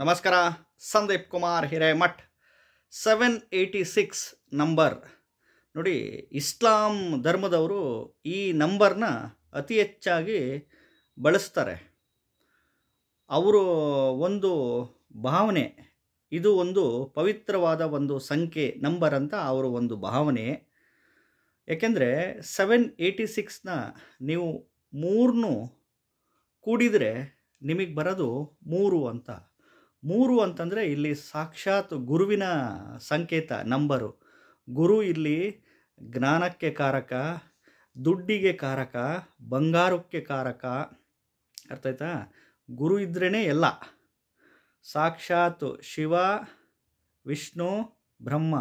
ನಮಸ್ಕಾರ Sandeep Kumar Hiremath seven eighty six number ನೋಡಿ ಇಸ್ಲಾಂ ಧರ್ಮದವರು ಈ ನಂಬರ್ನ ಅತಿ ಹೆಚ್ಚಾಗಿ ಬಳಸ್ತಾರೆ ಅವರು ಒಂದು ಭಾವನೆ ಇದು ಒಂದು ಪವಿತ್ರವಾದ ಒಂದು ಸಂಖ್ಯೆ ನಂಬರ್ ಅಂತ ಅವರು ಒಂದು ಭಾವನೆ ಏಕೆಂದರೆ ಸೆವೆನ್ ಏಯ್ಟಿ ಸಿಕ್ಸ್ನ ನೀವು ಮೂರನ್ನು ಕೂಡಿದರೆ ನಿಮಗೆ ಬರೋದು ಮೂರು ಅಂತ ಮೂರು ಅಂತಂದರೆ ಇಲ್ಲಿ ಸಾಕ್ಷಾತ್ ಗುರುವಿನ ಸಂಕೇತ ನಂಬರು ಗುರು ಇಲ್ಲಿ ಜ್ಞಾನಕ್ಕೆ ಕಾರಕ ದುಡ್ಡಿಗೆ ಕಾರಕ ಬಂಗಾರಕ್ಕೆ ಕಾರಕ ಅರ್ಥ ಆಯ್ತಾ ಗುರು ಇದ್ರೇ ಎಲ್ಲ ಸಾಕ್ಷಾತ್ ಶಿವ ವಿಷ್ಣು ಬ್ರಹ್ಮ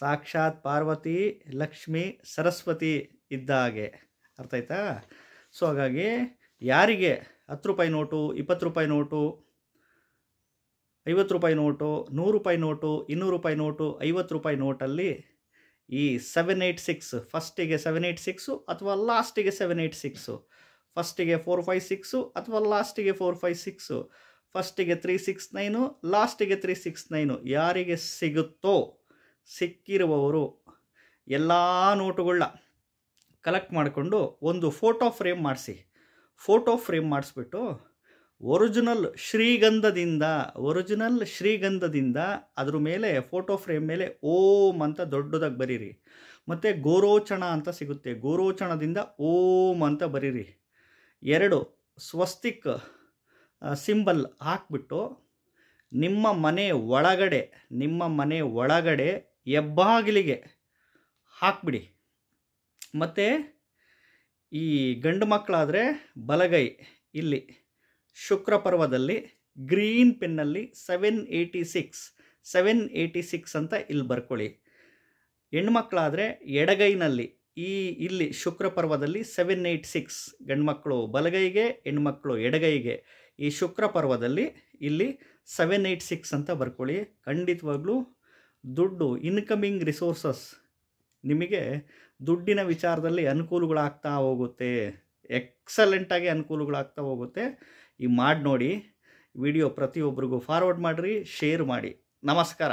ಸಾಕ್ಷಾತ್ ಪಾರ್ವತಿ ಲಕ್ಷ್ಮಿ ಸರಸ್ವತಿ ಇದ್ದ ಹಾಗೆ ಅರ್ಥ ಆಯ್ತಾ ಸೊ ಹಾಗಾಗಿ ಯಾರಿಗೆ ಹತ್ತು ರೂಪಾಯಿ ನೋಟು ಇಪ್ಪತ್ತು ರೂಪಾಯಿ ನೋಟು ಐವತ್ತು ರೂಪಾಯಿ ನೋಟು ನೂರು ರೂಪಾಯಿ ನೋಟು ಇನ್ನೂರು ರೂಪಾಯಿ ನೋಟು ಐವತ್ತು ರೂಪಾಯಿ ನೋಟಲ್ಲಿ ಈ ಸೆವೆನ್ ಏಯ್ಟ್ ಸಿಕ್ಸ್ ಫಸ್ಟಿಗೆ ಸೆವೆನ್ ಏಯ್ಟ್ ಸಿಕ್ಸು ಅಥವಾ ಲಾಸ್ಟಿಗೆ ಸೆವೆನ್ ಏಯ್ಟ್ ಸಿಕ್ಸು ಫಸ್ಟಿಗೆ ಫೋರ್ ಫೈ ಸಿಕ್ಸು ಅಥವಾ ಲಾಸ್ಟಿಗೆ ಫೋರ್ ಫೈ ಸಿಕ್ಸು ಫಸ್ಟಿಗೆ ತ್ರೀ ಸಿಕ್ಸ್ ನೈನು ಲಾಸ್ಟಿಗೆ ತ್ರೀ ಸಿಕ್ಸ್ ನೈನು ಯಾರಿಗೆ ಸಿಗುತ್ತೋ ಸಿಕ್ಕಿರುವವರು ಎಲ್ಲ ನೋಟುಗಳನ್ನ ಕಲೆಕ್ಟ್ ಮಾಡಿಕೊಂಡು ಒಂದು ಫೋಟೋ ಫ್ರೇಮ್ ಮಾಡಿಸಿ ಫೋಟೋ ಫ್ರೇಮ್ ಮಾಡಿಸ್ಬಿಟ್ಟು ಒರಿಜಿನಲ್ ಶ್ರೀಗಂಧದಿಂದ ಒರಿಜಿನಲ್ ಶ್ರೀಗಂಧದಿಂದ ಅದ್ರ ಮೇಲೆ ಫೋಟೋ ಫ್ರೇಮ್ ಮೇಲೆ ಓಂ ಅಂತ ದೊಡ್ಡದಾಗಿ ಬರೀರಿ ಮತ್ತು ಗೋರೋಚಣ ಅಂತ ಸಿಗುತ್ತೆ ಗೋರೋಚಣದಿಂದ ಓಂ ಅಂತ ಬರೀರಿ ಎರಡು ಸ್ವಸ್ತಿಕ್ ಸಿಂಬಲ್ ಹಾಕ್ಬಿಟ್ಟು ನಿಮ್ಮ ಮನೆ ಒಳಗಡೆ ನಿಮ್ಮ ಮನೆ ಒಳಗಡೆ ಹೆಬ್ಬಾಗಿಲಿಗೆ ಹಾಕ್ಬಿಡಿ ಮತ್ತು ಈ ಗಂಡು ಮಕ್ಕಳಾದರೆ ಬಲಗೈ ಇಲ್ಲಿ ಶುಕ್ರ ಪರ್ವದಲ್ಲಿ ಗ್ರೀನ್ ಪೆನ್ನಲ್ಲಿ seven eighty six seven eighty six ಅಂತ ಇಲ್ಲಿ ಬರ್ಕೊಳ್ಳಿ ಹೆಣ್ಮಕ್ಳಾದರೆ ಎಡಗೈನಲ್ಲಿ ಈ ಇಲ್ಲಿ ಶುಕ್ರ ಪರ್ವದಲ್ಲಿ ಸೆವೆನ್ ಏಯ್ಟ್ ಸಿಕ್ಸ್ ಗಂಡ್ಮಕ್ಕಳು ಬಲಗೈಗೆ ಹೆಣ್ಮಕ್ಳು ಎಡಗೈಗೆ ಈ ಶುಕ್ರ ಪರ್ವದಲ್ಲಿ ಇಲ್ಲಿ ಸೆವೆನ್ ಏಯ್ಟ್ ಸಿಕ್ಸ್ ಅಂತ ಬರ್ಕೊಳ್ಳಿ ಖಂಡಿತವಾಗ್ಲೂ ದುಡ್ಡು ಇನ್ಕಮಿಂಗ್ ರಿಸೋರ್ಸಸ್ ನಿಮಗೆ ದುಡ್ಡಿನ ವಿಚಾರದಲ್ಲಿ ಅನುಕೂಲಗಳಾಗ್ತಾ ಹೋಗುತ್ತೆ ಎಕ್ಸಲೆಂಟಾಗಿ ಅನುಕೂಲಗಳಾಗ್ತಾ ಹೋಗುತ್ತೆ ಈ ಮಾಡಿ ನೋಡಿ ವಿಡಿಯೋ ಪ್ರತಿಯೊಬ್ಬರಿಗೂ ಫಾರ್ವರ್ಡ್ ಮಾಡಿರಿ ಶೇರ್ ಮಾಡಿ ನಮಸ್ಕಾರ